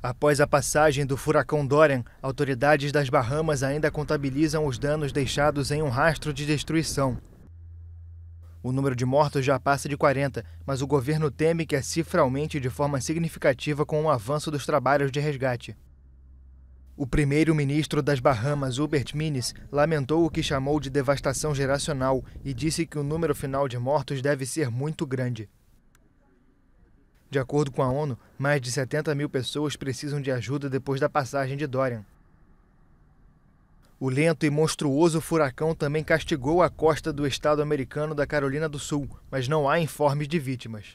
Após a passagem do furacão Dorian, autoridades das Bahamas ainda contabilizam os danos deixados em um rastro de destruição. O número de mortos já passa de 40, mas o governo teme que a cifra aumente de forma significativa com o avanço dos trabalhos de resgate. O primeiro-ministro das Bahamas, Hubert Minis, lamentou o que chamou de devastação geracional e disse que o número final de mortos deve ser muito grande. De acordo com a ONU, mais de 70 mil pessoas precisam de ajuda depois da passagem de Dorian. O lento e monstruoso furacão também castigou a costa do estado americano da Carolina do Sul, mas não há informes de vítimas.